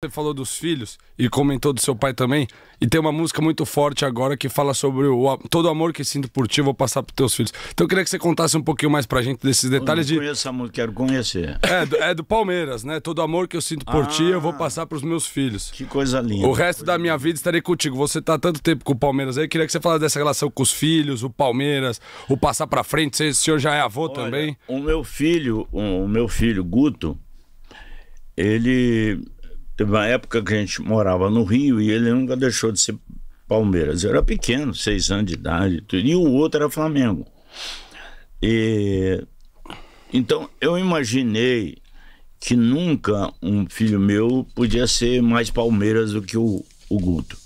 Você falou dos filhos e comentou do seu pai também. E tem uma música muito forte agora que fala sobre o, todo o amor que sinto por ti, vou passar pros teus filhos. Então eu queria que você contasse um pouquinho mais pra gente desses detalhes Eu não conheço essa música, quero conhecer. É do, é do Palmeiras, né? Todo o amor que eu sinto por ah, ti, eu vou ah. passar pros meus filhos. Que coisa linda. O resto da minha vida estarei contigo. Você tá tanto tempo com o Palmeiras aí, eu queria que você falasse dessa relação com os filhos, o Palmeiras, o passar pra frente. o senhor já é avô Olha, também? O meu filho, o meu filho, Guto, ele Teve uma época que a gente morava no Rio e ele nunca deixou de ser Palmeiras. Eu era pequeno, seis anos de idade, tudo. e o outro era Flamengo. E, então eu imaginei que nunca um filho meu podia ser mais Palmeiras do que o, o Guto.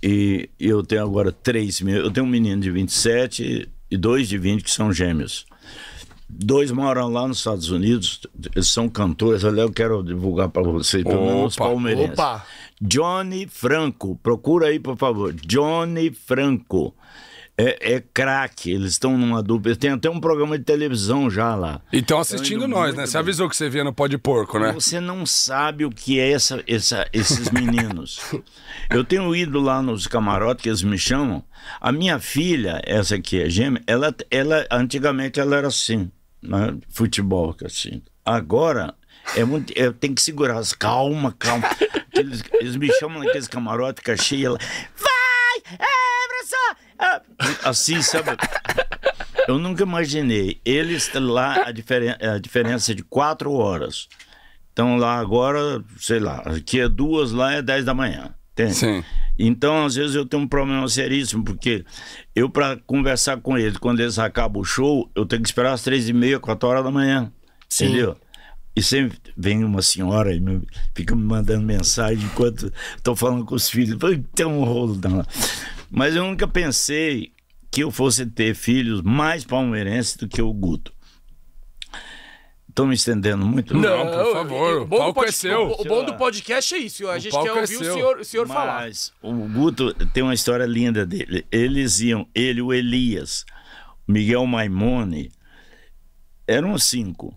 E eu tenho agora três. Eu tenho um menino de 27 e dois de 20 que são gêmeos. Dois moram lá nos Estados Unidos, eles são cantores, ali eu quero divulgar para vocês, pelo menos palmeirenses. Opa. Johnny Franco, procura aí, por favor. Johnny Franco. É, é craque, eles estão numa dupla. Tem até um programa de televisão já lá. E estão assistindo nós, né? Bem. Você avisou que você via no Pó de Porco, né? Você não sabe o que é essa, essa esses meninos. eu tenho ido lá nos camarotes que eles me chamam. A minha filha, essa aqui é gêmea, ela, ela antigamente ela era assim né? futebol, assim. Agora é muito, eu tenho que segurar as calma, calma. Eles, eles me chamam naqueles camarotes, que achei ela vai, é, professor! Ah, assim, sabe? Eu nunca imaginei. Eles lá a, diferen a diferença é de quatro horas. Então lá agora, sei lá, aqui é duas, lá é dez da manhã. Entende? Sim. Então, às vezes, eu tenho um problema seríssimo, porque eu, para conversar com eles, quando eles acabam o show, eu tenho que esperar às três e meia, quatro horas da manhã. Sim. Entendeu? E sempre vem uma senhora e me, fica me mandando mensagem enquanto estou falando com os filhos. Tem um rolo. da Mas eu nunca pensei que eu fosse ter filhos mais palmeirenses do que o Guto. Estou me estendendo muito? Não, não por favor. O, palco é seu. O, o, bom do é podcast é isso. A o gente quer é ouvir é o senhor, o senhor Mas falar. Mas o Guto tem uma história linda dele. Eles iam, ele, o Elias, Miguel Maimone, eram cinco.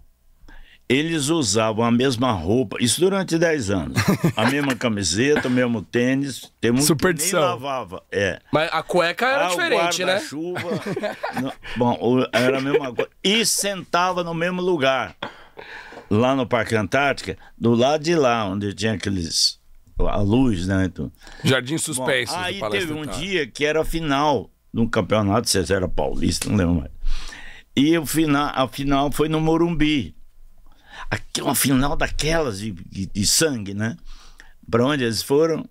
Eles usavam a mesma roupa, isso durante 10 anos. A mesma camiseta, o mesmo tênis. Tem muito Que nem lavava. É. Mas a cueca era ah, diferente, né? chuva. não, bom, era a mesma coisa. E sentava no mesmo lugar lá no Parque Antártica, do lado de lá, onde tinha aqueles. a luz, né? Então... Jardim Suspense. Aí teve um dia que era a final de um campeonato, se era paulista, não lembro mais. E o final, a final foi no Morumbi. Aqui, é uma final daquelas de, de, de sangue, né? Para onde eles foram?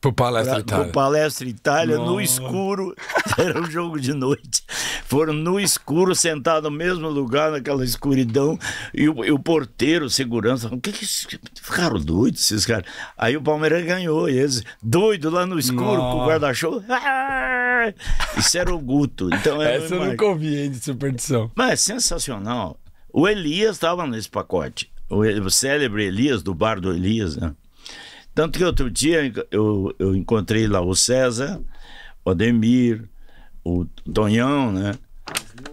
Pro Palestra pra, Itália. Pro Palestra Itália, Nossa. no escuro. Era um jogo de noite. Foram no escuro, sentados no mesmo lugar, naquela escuridão, e o, e o porteiro, segurança, o que que ficaram doidos esses caras? Aí o Palmeiras ganhou, e eles, doido lá no escuro, Nossa. com o guarda-chuva. Ah! Isso era o Guto. Então, era Essa eu nunca ouvi, hein, de superstição. Mas é sensacional. O Elias estava nesse pacote. O, o célebre Elias, do bar do Elias, né? Tanto que outro dia eu, eu encontrei lá o César, o Ademir, o Tonhão, né?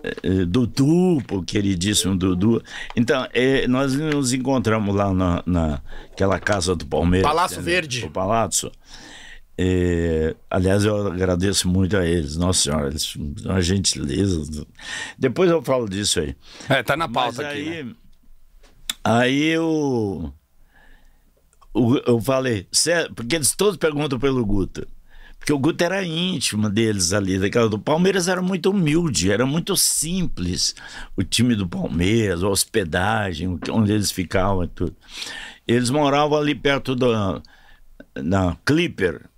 É, é, Dudu, o queridíssimo Dudu. Então, é, nós nos encontramos lá na, naquela casa do Palmeiras. Palácio né? Verde. O Palácio. É, aliás, eu agradeço muito a eles. Nossa Senhora, eles uma gentileza. Depois eu falo disso aí. É, tá na pauta Mas aqui. Aí, né? aí eu, eu, eu falei, porque eles todos perguntam pelo Guto. Porque o Guto era íntimo deles ali, daquela do Palmeiras era muito humilde, era muito simples o time do Palmeiras, a hospedagem, onde eles ficavam e tudo. Eles moravam ali perto da, na Clipper,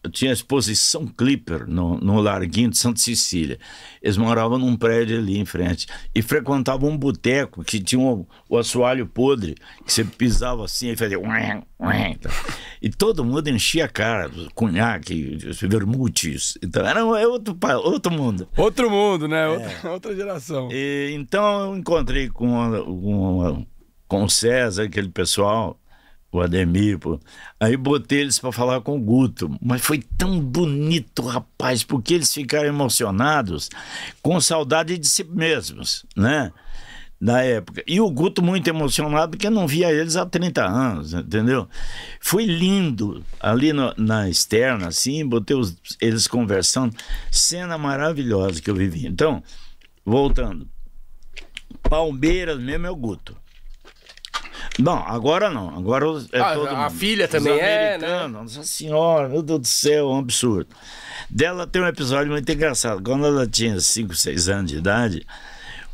tinha tinha exposição Clipper no, no Larguinho de Santa Cecília. Eles moravam num prédio ali em frente e frequentavam um boteco que tinha o o assoalho podre, que você pisava assim e fazia. Então. E todo mundo enchia a cara, cunhaque, vermutes. Então era é outro, outro mundo. Outro mundo, né? É. Outra, outra, geração. E, então eu encontrei com, com, com o César, aquele pessoal o Ademir. Pô. Aí botei eles para falar com o Guto. Mas foi tão bonito, rapaz, porque eles ficaram emocionados com saudade de si mesmos, né? Da época. E o Guto muito emocionado porque não via eles há 30 anos, entendeu? Foi lindo. Ali no, na externa, assim, botei os, eles conversando. Cena maravilhosa que eu vivi. Então, voltando. Palmeiras mesmo é o Guto. Não, agora não. Agora é ah, todo A mundo. filha também é, né? Nossa senhora, meu Deus do céu, um absurdo. Dela tem um episódio muito engraçado. Quando ela tinha 5, 6 anos de idade,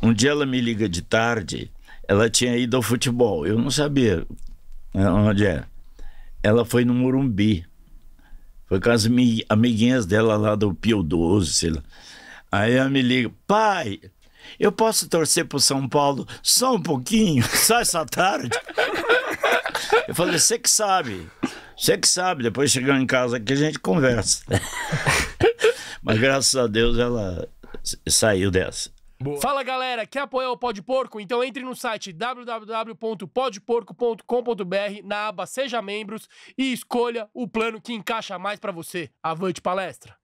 um dia ela me liga de tarde, ela tinha ido ao futebol. Eu não sabia né, onde era. É. Ela foi no Morumbi. Foi com as amiguinhas dela lá do Pio 12, sei lá. Aí ela me liga, pai, eu posso torcer pro São Paulo só um pouquinho, só essa tarde? Eu falei, você que sabe. Você que sabe, depois chegando em casa aqui a gente conversa. Mas graças a Deus ela saiu dessa. Boa. Fala galera, quer apoiar o Pode Porco? Então entre no site www.podporco.com.br na aba Seja Membros e escolha o plano que encaixa mais para você. Avante palestra!